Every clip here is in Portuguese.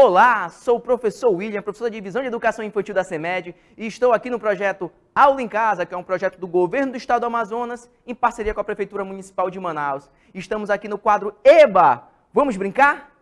Olá, sou o professor William, professor de Divisão de Educação Infantil da CEMED e estou aqui no projeto Aula em Casa, que é um projeto do Governo do Estado do Amazonas em parceria com a Prefeitura Municipal de Manaus. Estamos aqui no quadro EBA. Vamos brincar?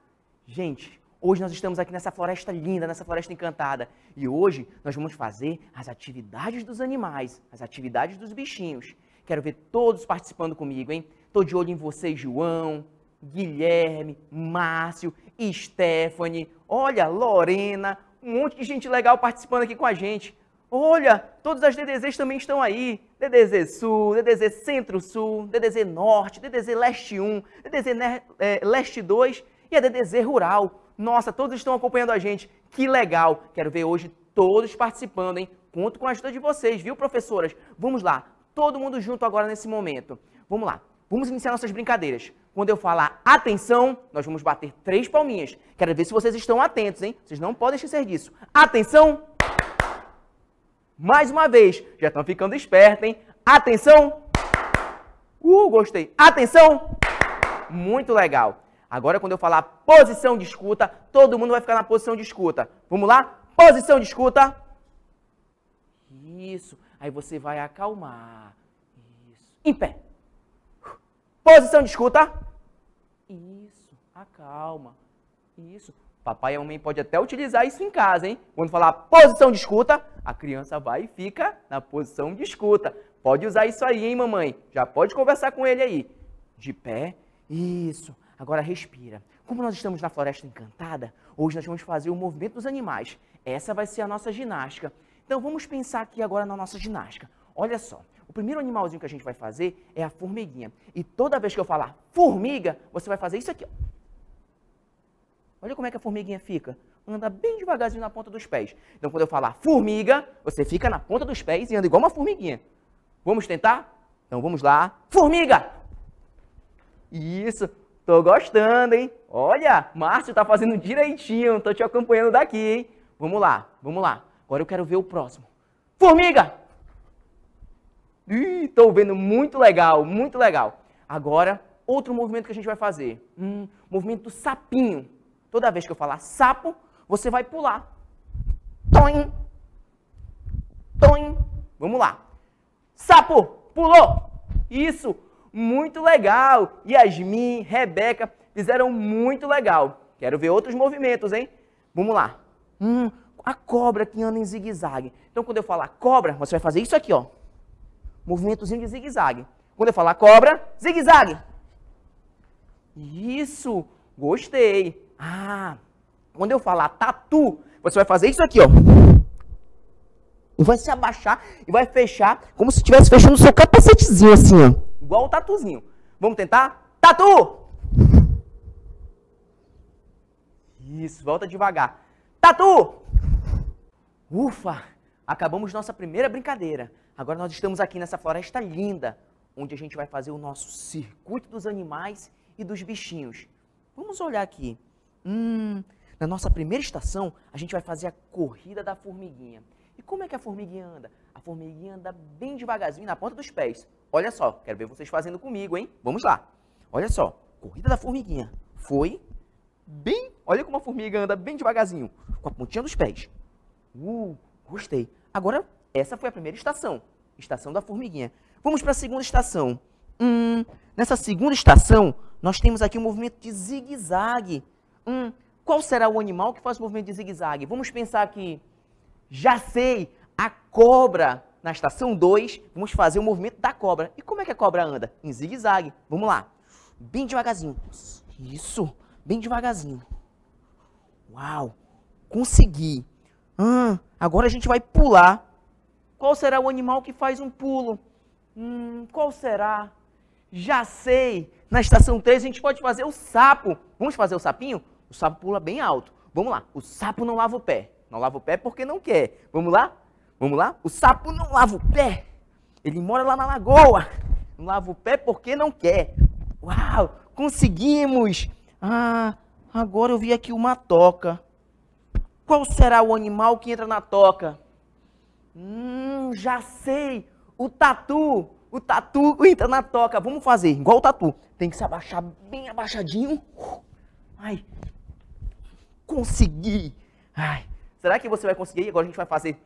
Gente, hoje nós estamos aqui nessa floresta linda, nessa floresta encantada. E hoje nós vamos fazer as atividades dos animais, as atividades dos bichinhos. Quero ver todos participando comigo, hein? Tô de olho em você, João, Guilherme, Márcio, Stephanie, olha, Lorena, um monte de gente legal participando aqui com a gente. Olha, todas as DDZs também estão aí. DDZ Sul, DDZ Centro-Sul, DDZ Norte, DDZ Leste 1, DDZ ne é, Leste 2 e a DDZ Rural. Nossa, todos estão acompanhando a gente. Que legal! Quero ver hoje todos participando, hein? Conto com a ajuda de vocês, viu, professoras? Vamos lá, todo mundo junto agora nesse momento. Vamos lá. Vamos iniciar nossas brincadeiras. Quando eu falar atenção, nós vamos bater três palminhas. Quero ver se vocês estão atentos, hein? Vocês não podem esquecer disso. Atenção! Mais uma vez. Já estão ficando espertos, hein? Atenção! Uh, gostei. Atenção! Muito legal. Agora, quando eu falar posição de escuta, todo mundo vai ficar na posição de escuta. Vamos lá? Posição de escuta. Isso. Aí você vai acalmar. Isso. Em pé. Posição de escuta. Isso, acalma. Isso. Papai e a mamãe pode até utilizar isso em casa, hein? Quando falar posição de escuta, a criança vai e fica na posição de escuta. Pode usar isso aí, hein, mamãe? Já pode conversar com ele aí. De pé. Isso. Agora respira. Como nós estamos na floresta encantada, hoje nós vamos fazer o movimento dos animais. Essa vai ser a nossa ginástica. Então vamos pensar aqui agora na nossa ginástica. Olha só, primeiro animalzinho que a gente vai fazer é a formiguinha. E toda vez que eu falar formiga, você vai fazer isso aqui. Olha como é que a formiguinha fica. Anda bem devagarzinho na ponta dos pés. Então, quando eu falar formiga, você fica na ponta dos pés e anda igual uma formiguinha. Vamos tentar? Então, vamos lá. Formiga! Isso. Tô gostando, hein? Olha, Márcio tá fazendo direitinho. Tô te acompanhando daqui, hein? Vamos lá, vamos lá. Agora eu quero ver o próximo. Formiga! estou vendo muito legal, muito legal. Agora, outro movimento que a gente vai fazer. Hum, movimento do sapinho. Toda vez que eu falar sapo, você vai pular. Toim. Toim. Vamos lá. Sapo, pulou. Isso, muito legal. Yasmin, Rebeca fizeram muito legal. Quero ver outros movimentos, hein? Vamos lá. Hum, a cobra que anda em zigue-zague. Então, quando eu falar cobra, você vai fazer isso aqui, ó. Movimentozinho de zigue-zague. Quando eu falar cobra, zigue-zague. Isso, gostei. Ah, quando eu falar tatu, você vai fazer isso aqui, ó. E vai se abaixar e vai fechar como se estivesse fechando o seu capacetezinho assim, ó. Igual o tatuzinho. Vamos tentar? Tatu! Isso, volta devagar. Tatu! Ufa! Acabamos nossa primeira brincadeira. Agora nós estamos aqui nessa floresta linda, onde a gente vai fazer o nosso circuito dos animais e dos bichinhos. Vamos olhar aqui. Hum, na nossa primeira estação, a gente vai fazer a corrida da formiguinha. E como é que a formiguinha anda? A formiguinha anda bem devagarzinho na ponta dos pés. Olha só, quero ver vocês fazendo comigo, hein? Vamos lá. Olha só, corrida da formiguinha. Foi bem... Olha como a formiga anda bem devagarzinho, com a pontinha dos pés. Uh, Gostei. Agora, essa foi a primeira estação. Estação da formiguinha. Vamos para a segunda estação. Hum, nessa segunda estação, nós temos aqui um movimento de zigue-zague. Hum, qual será o animal que faz o movimento de zigue-zague? Vamos pensar aqui. Já sei, a cobra. Na estação 2, vamos fazer o movimento da cobra. E como é que a cobra anda? Em zigue-zague. Vamos lá. Bem devagarzinho. Isso, bem devagarzinho. Uau, consegui. Ah, agora a gente vai pular. Qual será o animal que faz um pulo? Hum, qual será? Já sei. Na estação 3 a gente pode fazer o sapo. Vamos fazer o sapinho? O sapo pula bem alto. Vamos lá. O sapo não lava o pé. Não lava o pé porque não quer. Vamos lá? Vamos lá? O sapo não lava o pé. Ele mora lá na lagoa. Não lava o pé porque não quer. Uau! Conseguimos! Ah, agora eu vi aqui uma toca. Qual será o animal que entra na toca? Hum, já sei. O tatu. O tatu entra na toca. Vamos fazer igual o tatu. Tem que se abaixar bem abaixadinho. Ai. Consegui. Ai. Será que você vai conseguir? Agora a gente vai fazer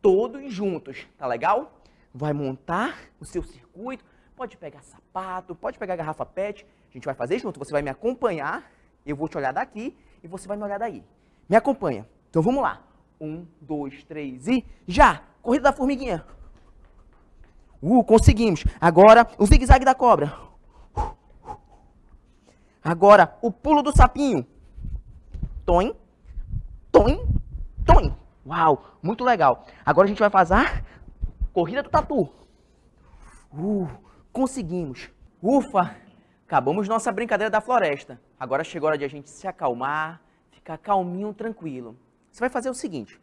todos juntos. Tá legal? Vai montar o seu circuito. Pode pegar sapato, pode pegar garrafa PET. A gente vai fazer junto. Você vai me acompanhar. Eu vou te olhar daqui e você vai me olhar daí. Me acompanha. Então vamos lá. Um, dois, três e já! Corrida da formiguinha. Uh, conseguimos. Agora o zigue-zague da cobra. Agora o pulo do sapinho. Toim, toim, toim. Uau, muito legal. Agora a gente vai fazer a corrida do tatu. Uh, conseguimos. Ufa, acabamos nossa brincadeira da floresta. Agora chegou a hora de a gente se acalmar, ficar calminho, tranquilo. Você vai fazer o seguinte: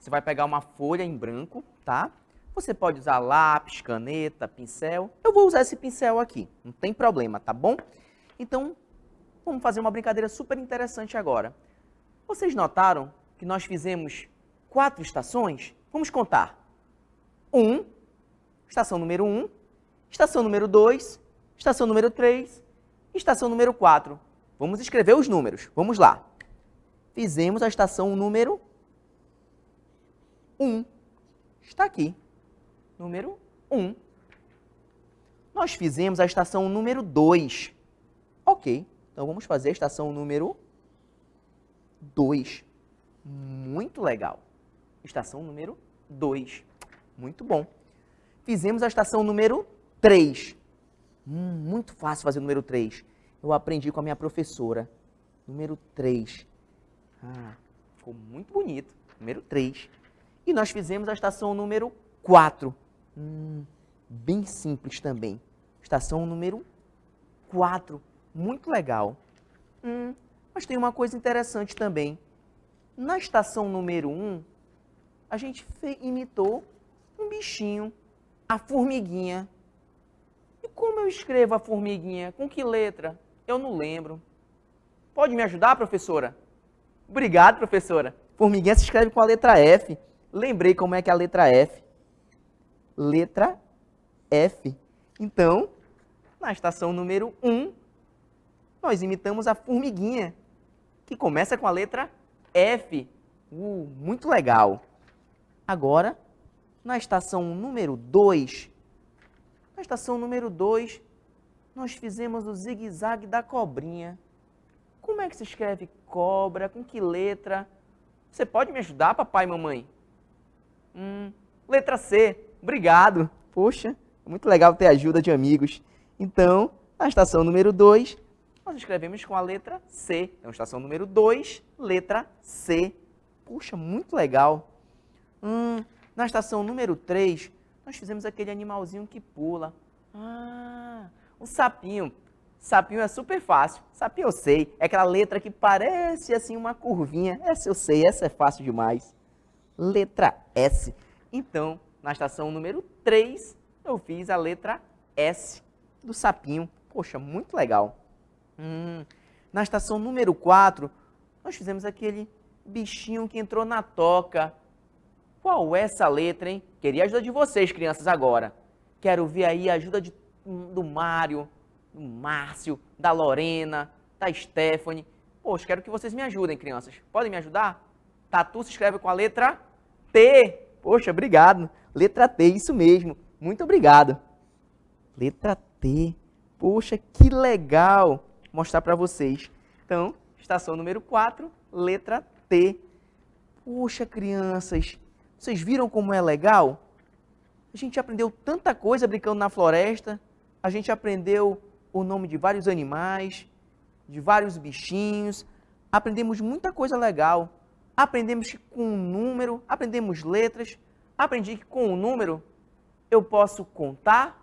você vai pegar uma folha em branco, tá? Você pode usar lápis, caneta, pincel. Eu vou usar esse pincel aqui, não tem problema, tá bom? Então, vamos fazer uma brincadeira super interessante agora. Vocês notaram que nós fizemos quatro estações? Vamos contar. Um, estação número um, estação número dois, estação número três, estação número quatro. Vamos escrever os números. Vamos lá fizemos a estação número 1. Está aqui. Número 1. Nós fizemos a estação número 2. Ok, então vamos fazer a estação número 2. Muito legal. Estação número 2. Muito bom. Fizemos a estação número 3. Hum, muito fácil fazer o número 3. Eu aprendi com a minha professora. Número 3. Ah, ficou muito bonito. Número 3. E nós fizemos a estação número 4. Hum, bem simples também. Estação número 4. Muito legal. Hum, mas tem uma coisa interessante também. Na estação número 1, a gente imitou um bichinho, a formiguinha. E como eu escrevo a formiguinha? Com que letra? Eu não lembro. Pode me ajudar, professora? Obrigado, professora. Formiguinha se escreve com a letra F. Lembrei como é que é a letra F. Letra F. Então, na estação número 1, nós imitamos a formiguinha, que começa com a letra F. Uh, muito legal. Agora, na estação número 2, na estação número 2, nós fizemos o zigue-zague da cobrinha. Como é que se escreve cobra? Com que letra? Você pode me ajudar, papai e mamãe? Hum, letra C. Obrigado. Poxa, é muito legal ter ajuda de amigos. Então, na estação número 2, nós escrevemos com a letra C. Então, estação número 2, letra C. Puxa, muito legal. Hum, na estação número 3, nós fizemos aquele animalzinho que pula. Ah, um sapinho. Sapinho é super fácil. Sapinho eu sei. É aquela letra que parece assim uma curvinha. Essa eu sei, essa é fácil demais. Letra S. Então, na estação número 3, eu fiz a letra S do sapinho. Poxa, muito legal. Hum. Na estação número 4, nós fizemos aquele bichinho que entrou na toca. Qual é essa letra, hein? Queria a ajuda de vocês, crianças, agora. Quero ver aí a ajuda de, do Mário, do Márcio, da Lorena, da Stephanie. Poxa, quero que vocês me ajudem, crianças. Podem me ajudar? Tatu se escreve com a letra T. Poxa, obrigado. Letra T, isso mesmo. Muito obrigado. Letra T. Poxa, que legal mostrar para vocês. Então, estação número 4, letra T. Poxa, crianças, vocês viram como é legal? A gente aprendeu tanta coisa brincando na floresta. A gente aprendeu o nome de vários animais, de vários bichinhos, aprendemos muita coisa legal, aprendemos que com um número, aprendemos letras, aprendi que com o um número eu posso contar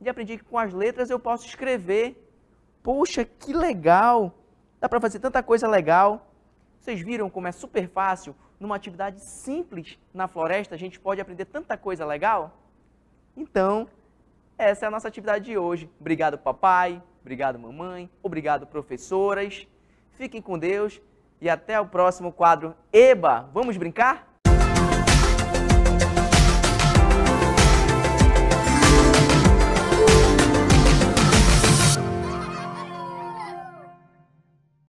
e aprendi que com as letras eu posso escrever. Poxa, que legal! Dá para fazer tanta coisa legal. Vocês viram como é super fácil? Numa atividade simples na floresta, a gente pode aprender tanta coisa legal? Então, essa é a nossa atividade de hoje. Obrigado, papai. Obrigado, mamãe. Obrigado, professoras. Fiquem com Deus e até o próximo quadro. Eba, vamos brincar?